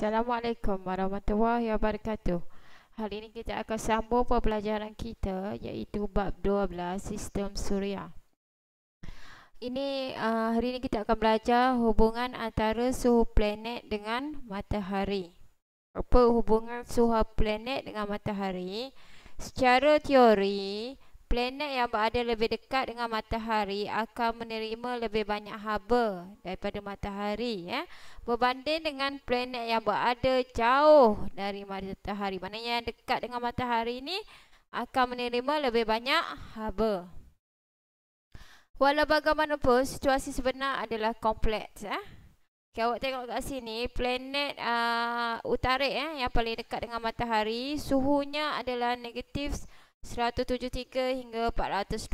Assalamualaikum warahmatullahi wabarakatuh Hari ini kita akan sambung pembelajaran kita iaitu bab 12 sistem suria Ini eh, hari ini kita akan belajar hubungan antara suhu planet dengan matahari Apa hubungan suhu planet dengan matahari Secara teori Planet yang berada lebih dekat dengan matahari akan menerima lebih banyak haba daripada matahari ya berbanding dengan planet yang berada jauh dari matahari. Maknanya yang dekat dengan matahari ini akan menerima lebih banyak haba. Walau bagaimanapun situasi sebenar adalah kompleks eh. Ya. Okay, awak tengok kat sini planet uh, utarik eh, yang paling dekat dengan matahari suhunya adalah negatif 173 hingga 427.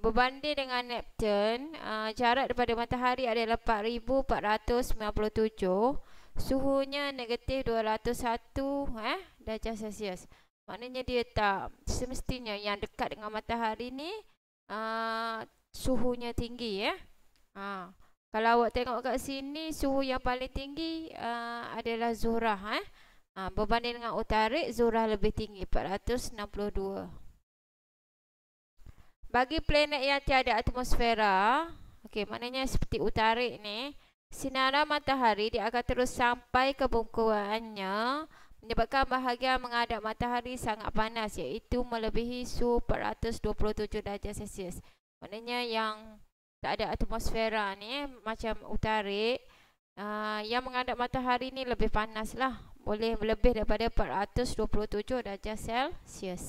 Berbanding dengan Neptun, uh, ah, jarak daripada matahari adalah 4497. Suhunya negatif 201 eh, darjah Celsius. Maknanya dia tak semestinya yang dekat dengan matahari ni uh, suhunya tinggi. Eh. Ha. Kalau awak tengok kat sini, suhu yang paling tinggi uh, adalah Zuhrah. Eh. Ha, berbanding dengan utarik, zuhrah lebih tinggi, 462. Bagi planet yang tiada atmosfera, okay, maknanya seperti utarik ni, sinaran matahari dia akan terus sampai ke bungkuannya menyebabkan bahagian menghadap matahari sangat panas iaitu melebihi suhu 427 darjah Celsius. Maknanya yang tak ada atmosfera ni, macam utarik, uh, yang menghadap matahari ni lebih panas lah boleh lebih daripada 427 darjah Celsius.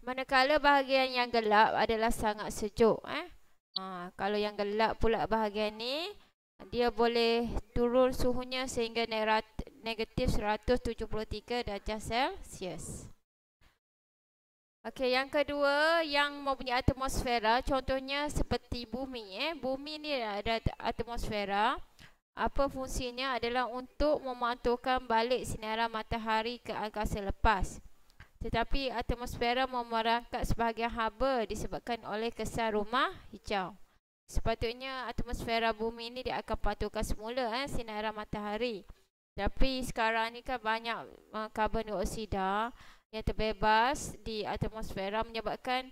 Manakala bahagian yang gelap adalah sangat sejuk. Eh? Ha, kalau yang gelap pula bahagian ni, dia boleh turun suhunya sehingga negatif 173 darjah Celsius. Okey, yang kedua yang mempunyai atmosfera, contohnya seperti bumi. Eh? Bumi ni ada atmosfera. Atmosfera. Apa fungsinya adalah untuk memantulkan balik sinaran matahari ke angkasa lepas. Tetapi atmosfera memerangkat sebahagian haba disebabkan oleh kesan rumah hijau. Sepatutnya atmosfera bumi ini dia akan patuhkan semula eh, sinaran matahari. Tapi sekarang ni kan banyak uh, karbon dioksida yang terbebas di atmosfera menyebabkan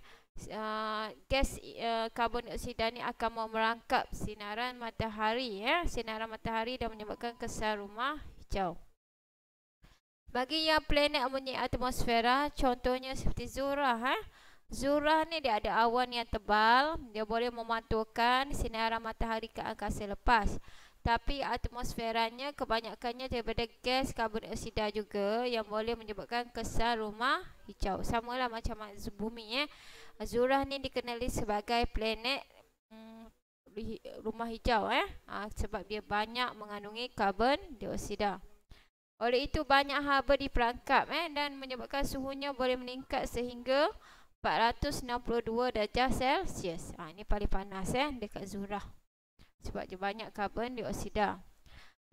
uh, gas uh, karbon dioksida ni akan merangkap sinaran matahari ya eh? sinaran matahari dan menyebabkan kesan rumah hijau bagi yang planet mempunyai atmosfera contohnya seperti zuhrah ha. eh? zuhrah ni dia ada awan yang tebal dia boleh memantulkan sinaran matahari ke angkasa lepas tapi atmosferanya kebanyakannya daripada gas karbon dioksida juga yang boleh menyebabkan kesan rumah hijau. Sama lah macam bumi. Eh. Ya. Zuhrah ni dikenali sebagai planet mm, rumah hijau eh. ha, sebab dia banyak mengandungi karbon dioksida. Oleh itu banyak haba di perangkap, eh, ya, dan menyebabkan suhunya boleh meningkat sehingga 462 darjah Celsius. Ha, ini paling panas eh, dekat Zuhrah sebab dia banyak karbon dioksida.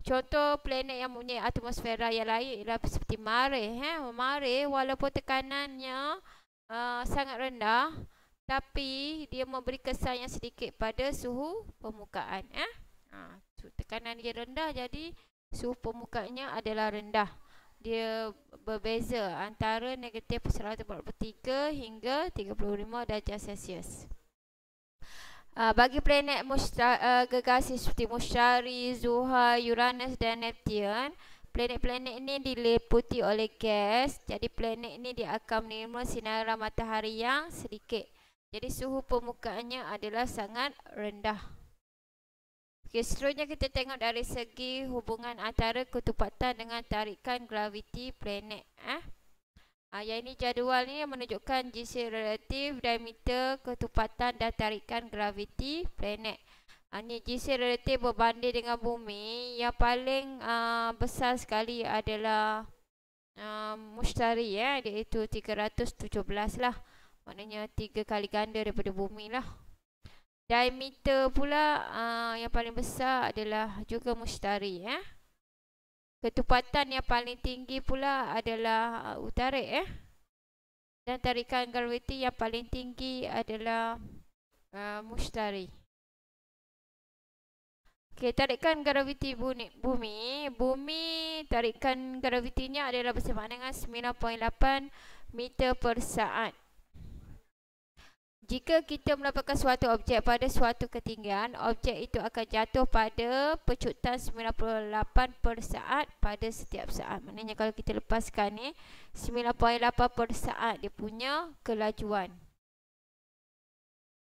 Contoh planet yang mempunyai atmosfera yang lain ialah seperti Mare. Eh. Mare walaupun tekanannya uh, sangat rendah tapi dia memberi kesan yang sedikit pada suhu permukaan. Eh. Uh, tekanan dia rendah jadi suhu permukaannya adalah rendah. Dia berbeza antara negatif 143 hingga 35 darjah Celsius. Uh, bagi planet musta- uh, ah, gegasi seperti Mushari, Zuhal, Uranus dan Neptune, planet-planet ini diliputi oleh gas. Jadi planet ini dia akan menerima sinaran matahari yang sedikit. Jadi suhu permukaannya adalah sangat rendah. Okay, seterusnya kita tengok dari segi hubungan antara ketupatan dengan tarikan graviti planet. Eh? Ah, yang ini jadual ni menunjukkan GC relatif, diameter, ketupatan dan tarikan graviti planet. Ini ah, GC relatif berbanding dengan bumi. Yang paling uh, besar sekali adalah uh, mustari ya, eh, iaitu 317 lah. Maknanya 3 kali ganda daripada bumi lah. Diameter pula uh, yang paling besar adalah juga mustari ya. Eh. Ketupatan yang paling tinggi pula adalah uh, utarik eh. Dan tarikan graviti yang paling tinggi adalah uh, mustari. Okay tarikan graviti bunyi, bumi. Bumi tarikan gravitinya adalah bersama dengan 9.8 meter per saat. Jika kita melaporkan suatu objek pada suatu ketinggian, objek itu akan jatuh pada pecutan 98 per saat pada setiap saat. Maknanya kalau kita lepaskan ni, 9.8 per saat dia punya kelajuan.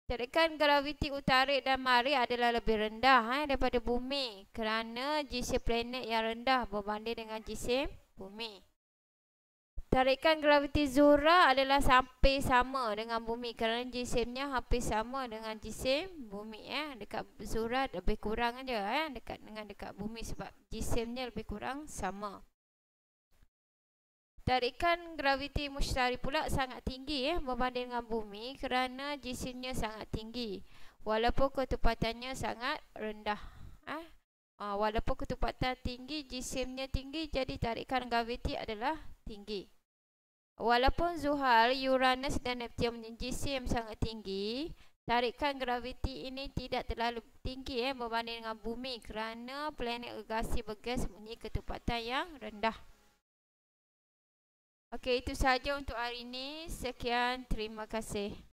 Tarikan graviti utarik dan mari adalah lebih rendah eh, daripada bumi kerana jisim planet yang rendah berbanding dengan jisim bumi. Tarikan graviti Zura adalah sampai sama dengan bumi kerana jisimnya hampir sama dengan jisim bumi eh dekat Zura lebih kurang aja eh dekat dengan dekat bumi sebab jisimnya lebih kurang sama. Tarikan graviti mustari pula sangat tinggi eh berbanding dengan bumi kerana jisimnya sangat tinggi walaupun ketupatannya sangat rendah eh Uh, walaupun ketupatan tinggi, jisimnya tinggi, jadi tarikan graviti adalah tinggi. Walaupun Zuhal, Uranus dan Neptune mempunyai jisim sangat tinggi, tarikan graviti ini tidak terlalu tinggi eh, berbanding dengan bumi kerana planet gasi bergas mempunyai ketepatan yang rendah. Okey, itu sahaja untuk hari ini. Sekian, terima kasih.